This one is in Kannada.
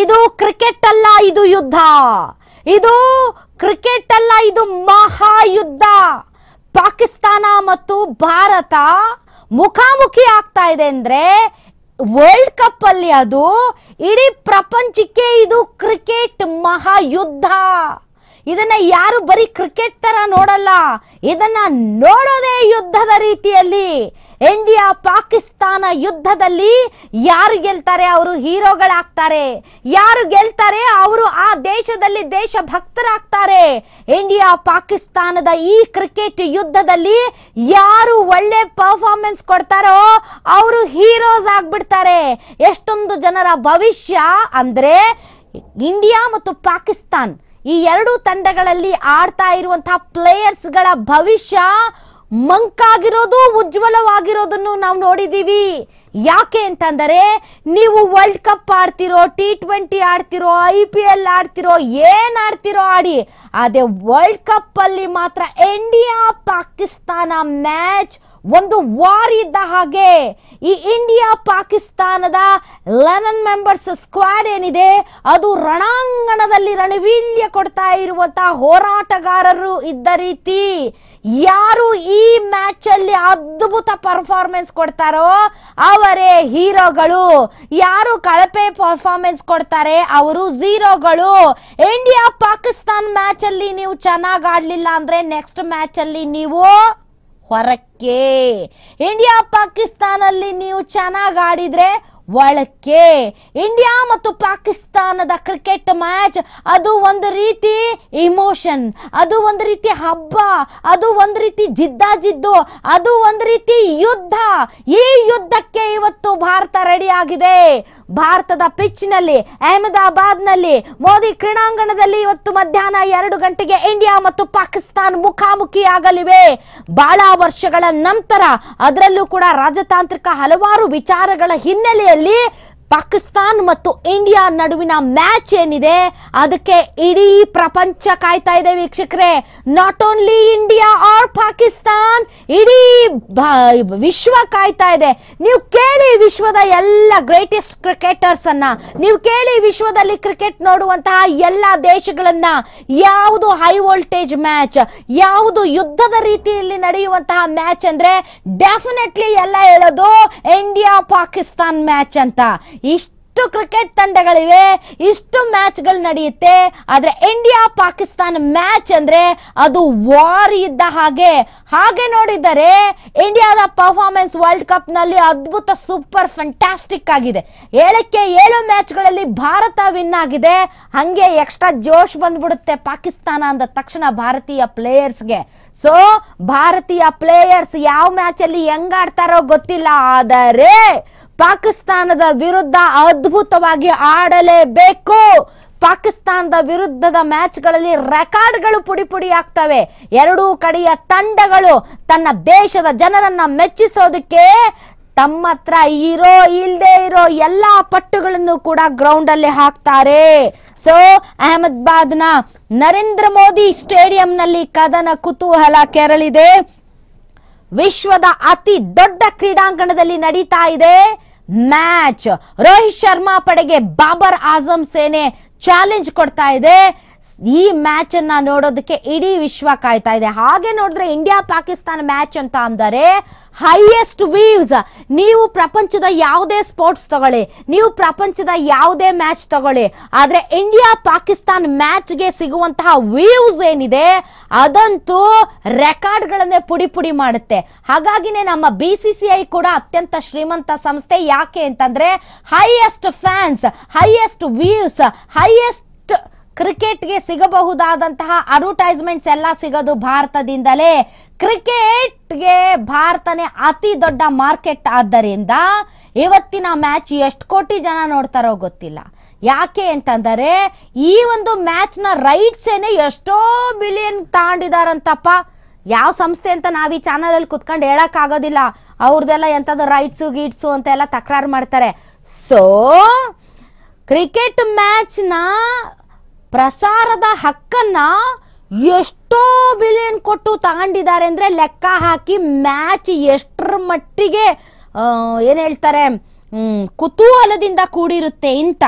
ಇದು ಕ್ರಿಕೆಟ್ ಅಲ್ಲ ಇದು ಯುದ್ಧ ಇದು ಕ್ರಿಕೆಟ್ ಅಲ್ಲ ಇದು ಮಹಾಯುದ್ಧ ಪಾಕಿಸ್ತಾನ ಮತ್ತು ಭಾರತ ಮುಖಾಮುಖಿ ಆಗ್ತಾ ಇದೆ ಅಂದ್ರೆ ವರ್ಲ್ಡ್ ಕಪ್ ಅಲ್ಲಿ ಅದು ಇಡೀ ಪ್ರಪಂಚಕ್ಕೆ ಇದು ಕ್ರಿಕೆಟ್ ಮಹಾಯುದ್ಧ ಇದನ್ನ ಯಾರು ಬರೀ ಕ್ರಿಕೆಟ್ ತರ ನೋಡಲ್ಲ ಇದನ್ನ ನೋಡೋದೇ ಯುದ್ಧದ ರೀತಿಯಲ್ಲಿ ಇಂಡಿಯಾ ಪಾಕಿಸ್ತಾನ ಯುದ್ಧದಲ್ಲಿ ಯಾರು ಗೆಲ್ತಾರೆ ಅವರು ಹೀರೋಗಳಾಗ್ತಾರೆ ಯಾರು ಗೆಲ್ತಾರೆ ಅವರು ಆ ದೇಶದಲ್ಲಿ ದೇಶ ಭಕ್ತರಾಗ್ತಾರೆ ಇಂಡಿಯಾ ಪಾಕಿಸ್ತಾನದ ಈ ಕ್ರಿಕೆಟ್ ಯುದ್ಧದಲ್ಲಿ ಯಾರು ಒಳ್ಳೆ ಪರ್ಫಾರ್ಮೆನ್ಸ್ ಕೊಡ್ತಾರೋ ಅವರು ಹೀರೋಸ್ ಆಗ್ಬಿಡ್ತಾರೆ ಎಷ್ಟೊಂದು ಜನರ ಭವಿಷ್ಯ ಅಂದ್ರೆ ಇಂಡಿಯಾ ಮತ್ತು ಪಾಕಿಸ್ತಾನ್ ಈ ಎರಡು ತಂಡಗಳಲ್ಲಿ ಆಡ್ತಾ ಇರುವಂತಹ ಪ್ಲೇಯರ್ಸ್ಗಳ ಭವಿಷ್ಯ ಮಂಕಾಗಿರೋದು ಉಜ್ವಲವಾಗಿರೋದನ್ನು ನಾವು ನೋಡಿದೀವಿ ಯಾಕೆ ಅಂತಂದರೆ ನೀವು ವರ್ಲ್ಡ್ ಕಪ್ ಆಡ್ತಿರೋ ಟಿ ಟ್ವೆಂಟಿ ಆಡ್ತಿರೋ ಐ ಪಿ ಎಲ್ ಆಡ್ತಿರೋ ಏನ್ ಆಡ್ತಿರೋ ಆಡಿ ಅದೇ ವರ್ಲ್ಡ್ ಕಪ್ ಅಲ್ಲಿ ಮಾತ್ರ ಇಂಡಿಯಾ ಪಾಕಿಸ್ತಾನ ಮ್ಯಾಚ್ ಒಂದು ವಾರ್ ಇದ್ದ ಹಾಗೆ ಈ ಇಂಡಿಯಾ ಪಾಕಿಸ್ತಾನದ ಲೆವೆನ್ ಮೆಂಬರ್ಸ್ ಸ್ಕ್ವಾಡ್ ಏನಿದೆ ಅದು ರಣಾಂಗಣದಲ್ಲಿ ರಣವೀಳ್ಯ ಕೊಡ್ತಾ ಇರುವಂತಹ ಹೋರಾಟಗಾರರು ಇದ್ದ ರೀತಿ ಯಾರು ಈ ಮ್ಯಾಚ್ ಅಲ್ಲಿ ಅದ್ಭುತ ಪರ್ಫಾರ್ಮೆನ್ಸ್ ಕೊಡ್ತಾರೋ ಅವರೇ ಹೀರೋಗಳು ಯಾರು ಕಳಪೆ ಪರ್ಫಾರ್ಮೆನ್ಸ್ ಕೊಡ್ತಾರೆ ಅವರು ಝೀರೋಗಳು ಇಂಡಿಯಾ ಪಾಕಿಸ್ತಾನ್ ಮ್ಯಾಚ್ ಅಲ್ಲಿ ನೀವು ಚೆನ್ನಾಗಿ ಆಡ್ಲಿಲ್ಲ ಅಂದ್ರೆ ನೆಕ್ಸ್ಟ್ ಮ್ಯಾಚ್ ಅಲ್ಲಿ ನೀವು ಹೊರಕ್ಕೆ ಇಂಡಿಯಾ ಪಾಕಿಸ್ತಾನಲ್ಲಿ ನೀವು ಚೆನ್ನಾಗಿ ಆಡಿದ್ರೆ ಒಳಕ್ಕೆ ಇಂಡಿಯಾ ಮತ್ತು ಪಾಕಿಸ್ತಾನದ ಕ್ರಿಕೆಟ್ ಮ್ಯಾಚ್ ಅದು ಒಂದು ರೀತಿ ಇಮೋಷನ್ ಅದು ಒಂದು ರೀತಿ ಹಬ್ಬ ಅದು ಒಂದು ರೀತಿ ಜಿದ್ದಾಜಿದ್ದು ಅದು ಒಂದು ರೀತಿ ಯುದ್ಧ ಈ ಯುದ್ಧಕ್ಕೆ ಇವತ್ತು ಭಾರತ ರೆಡಿಯಾಗಿದೆ ಭಾರತದ ಪಿಚ್ನಲ್ಲಿ ಅಹಮದಾಬಾದ್ನಲ್ಲಿ ಮೋದಿ ಕ್ರೀಡಾಂಗಣದಲ್ಲಿ ಇವತ್ತು ಮಧ್ಯಾಹ್ನ ಎರಡು ಗಂಟೆಗೆ ಇಂಡಿಯಾ ಮತ್ತು ಪಾಕಿಸ್ತಾನ ಮುಖಾಮುಖಿಯಾಗಲಿವೆ ಬಹಳ ವರ್ಷಗಳ ನಂತರ ಅದರಲ್ಲೂ ಕೂಡ ರಾಜತಾಂತ್ರಿಕ ಹಲವಾರು ವಿಚಾರಗಳ ಹಿನ್ನೆಲೆಯಲ್ಲಿ ವಿಶ್ವದಲ್ಲಿ ಪಾಕಿಸ್ತಾನ್ ಮತ್ತು ಇಂಡಿಯಾ ನಡುವಿನ ಮ್ಯಾಚ್ ಏನಿದೆ ಅದಕ್ಕೆ ಇಡೀ ಪ್ರಪಂಚ ಕಾಯ್ತಾ ಇದೆ ವೀಕ್ಷಕರೇ not only India or Pakistan ಇಡೀ ವಿಶ್ವ ಕಾಯ್ತಾ ಇದೆ ನೀವು ಕೇಳಿ ವಿಶ್ವದ ಎಲ್ಲ ಗ್ರೇಟೆಸ್ಟ್ ಕ್ರಿಕೆಟರ್ಸ್ ಅನ್ನ ನೀವು ಕೇಳಿ ವಿಶ್ವದಲ್ಲಿ ಕ್ರಿಕೆಟ್ ನೋಡುವಂತಹ ಎಲ್ಲ ದೇಶಗಳನ್ನ ಯಾವುದು ಹೈ ವೋಲ್ಟೇಜ್ ಮ್ಯಾಚ್ ಯಾವುದು ಯುದ್ಧದ ರೀತಿಯಲ್ಲಿ ನಡೆಯುವಂತಹ ಮ್ಯಾಚ್ ಅಂದ್ರೆ ಡೆಫಿನೆಟ್ಲಿ ಎಲ್ಲ ಹೇಳೋದು ಇಂಡಿಯಾ ಪಾಕಿಸ್ತಾನ್ ಮ್ಯಾಚ್ ಅಂತ ಇಷ್ಟ ಕ್ರಿಕೆಟ್ ತಂಡಗಳಿವೆ ಇಷ್ಟು ಮ್ಯಾಚ್ಗಳು ನಡೆಯುತ್ತೆ ಆದರೆ ಇಂಡಿಯಾ ಪಾಕಿಸ್ತಾನ ಮ್ಯಾಚ್ ಅಂದರೆ ಅದು ವಾರ್ ಇದ್ದ ಹಾಗೆ ಹಾಗೆ ನೋಡಿದರೆ ಇಂಡಿಯಾದ ಪರ್ಫಾರ್ಮೆನ್ಸ್ ವರ್ಲ್ಡ್ ಕಪ್ನಲ್ಲಿ ಅದ್ಭುತ ಸೂಪರ್ ಫ್ಯಾಂಟಾಸ್ಟಿಕ್ ಆಗಿದೆ ಏಳಕ್ಕೆ ಏಳು ಮ್ಯಾಚ್ಗಳಲ್ಲಿ ಭಾರತ ವಿನ್ ಆಗಿದೆ ಹಂಗೆ ಎಕ್ಸ್ಟ್ರಾ ಜೋಶ್ ಬಂದ್ಬಿಡುತ್ತೆ ಪಾಕಿಸ್ತಾನ ಅಂದ ತಕ್ಷಣ ಭಾರತೀಯ ಪ್ಲೇಯರ್ಸ್ಗೆ ಸೊ ಭಾರತೀಯ ಪ್ಲೇಯರ್ಸ್ ಯಾವ ಮ್ಯಾಚಲ್ಲಿ ಹೆಂಗಾಡ್ತಾರೋ ಗೊತ್ತಿಲ್ಲ ಆದರೆ ಪಾಕಿಸ್ತಾನದ ವಿರುದ್ಧ ಅದ್ಭುತವಾಗಿ ಆಡಲೇಬೇಕು ಪಾಕಿಸ್ತಾನದ ವಿರುದ್ಧದ ಮ್ಯಾಚ್ಗಳಲ್ಲಿ ರೆಕಾರ್ಡ್ಗಳು ಪುಡಿ ಪುಡಿ ಆಗ್ತವೆ ಎರಡೂ ಕಡೆಯ ತಂಡಗಳು ತನ್ನ ದೇಶದ ಜನರನ್ನ ಮೆಚ್ಚಿಸೋದಕ್ಕೆ ತಮ್ಮ ಹತ್ರ ಇರೋ ಇಲ್ಲದೆ ಇರೋ ಎಲ್ಲ ಪಟ್ಟುಗಳನ್ನು ಕೂಡ ಗ್ರೌಂಡ್ ಅಲ್ಲಿ ಹಾಕ್ತಾರೆ ಸೊ ನ ನರೇಂದ್ರ ಮೋದಿ ಸ್ಟೇಡಿಯಂನಲ್ಲಿ ಕದನ ಕುತೂಹಲ ಕೆರಳಿದೆ ವಿಶ್ವದ ಅತಿ ದೊಡ್ಡ ಕ್ರೀಡಾಂಗಣದಲ್ಲಿ ನಡೀತಾ ಇದೆ मैच रोहित शर्मा पड़े बाबर आजम सेने ಚಾಲೆಂಜ್ ಕೊಡ್ತಾ ಇದೆ ಈ ಮ್ಯಾಚ್ ಅನ್ನ ನೋಡೋದಕ್ಕೆ ಇಡೀ ವಿಶ್ವ ಕಾಯ್ತಾ ಇದೆ ಹಾಗೆ ನೋಡಿದ್ರೆ ಇಂಡಿಯಾ ಪಾಕಿಸ್ತಾನ ಮ್ಯಾಚ್ ಅಂತ ಅಂದರೆ ಹೈಯೆಸ್ಟ್ ವೀವ್ಸ್ ನೀವು ಪ್ರಪಂಚದ ಯಾವುದೇ ಸ್ಪೋರ್ಟ್ಸ್ ತಗೊಳ್ಳಿ ನೀವು ಪ್ರಪಂಚದ ಯಾವುದೇ ಮ್ಯಾಚ್ ತಗೊಳ್ಳಿ ಆದರೆ ಇಂಡಿಯಾ ಪಾಕಿಸ್ತಾನ ಮ್ಯಾಚ್ಗೆ ಸಿಗುವಂತಹ ವೀವ್ಸ್ ಏನಿದೆ ಅದಂತೂ ರೆಕಾರ್ಡ್ಗಳನ್ನೇ ಪುಡಿ ಪುಡಿ ಮಾಡುತ್ತೆ ಹಾಗಾಗಿನೇ ನಮ್ಮ ಬಿ ಸಿ ಐ ಕೂಡ ಅತ್ಯಂತ ಶ್ರೀಮಂತ ಸಂಸ್ಥೆ ಯಾಕೆ ಅಂತಂದ್ರೆ highest fans highest views high highest ಕ್ರಿಕೆಟ್ಗೆ ಸಿಗಬಹುದಾದಂತಹ ಅಡ್ವರ್ಟೈಸ್ಮೆಂಟ್ಸ್ ಎಲ್ಲ ಸಿಗೋದು ಭಾರತದಿಂದಲೇ ಕ್ರಿಕೆಟ್ಗೆ ಭಾರತನೇ ಅತಿ ದೊಡ್ಡ ಮಾರ್ಕೆಟ್ ಆದ್ದರಿಂದ ಇವತ್ತಿನ ಮ್ಯಾಚ್ ಎಷ್ಟು ಕೋಟಿ ಜನ ನೋಡ್ತಾರೋ ಗೊತ್ತಿಲ್ಲ ಯಾಕೆ ಅಂತಂದರೆ ಈ ಒಂದು ಮ್ಯಾಚ್ನ ರೈಟ್ಸೇನೆ ಎಷ್ಟೋ ಮಿಲಿಯನ್ ತಗೊಂಡಿದಾರಂತಪ್ಪ ಯಾವ ಸಂಸ್ಥೆ ಅಂತ ನಾವು ಈ ಚಾನಲಲ್ಲಿ ಕುತ್ಕೊಂಡು ಹೇಳೋಕ್ಕಾಗೋದಿಲ್ಲ ಅವ್ರದ್ದೆಲ್ಲ ಎಂಥದ್ದು ರೈಟ್ಸು ಗೀಟ್ಸು ಎಲ್ಲ ತಕರಾರು ಮಾಡ್ತಾರೆ ಸೊ ಕ್ರಿಕೆಟ್ ಮ್ಯಾಚ್ನ ಪ್ರಸಾರದ ಹಕ್ಕನ್ನ ಎಷ್ಟೋ ಬಿಲಿಯನ್ ಕೊಟ್ಟು ತಗೊಂಡಿದ್ದಾರೆ ಅಂದರೆ ಲೆಕ್ಕ ಹಾಕಿ ಮ್ಯಾಚ್ ಎಷ್ಟರ ಮಟ್ಟಿಗೆ ಏನು ಹೇಳ್ತಾರೆ ಕುತೂಹಲದಿಂದ ಕೂಡಿರುತ್ತೆ ಇಂಥ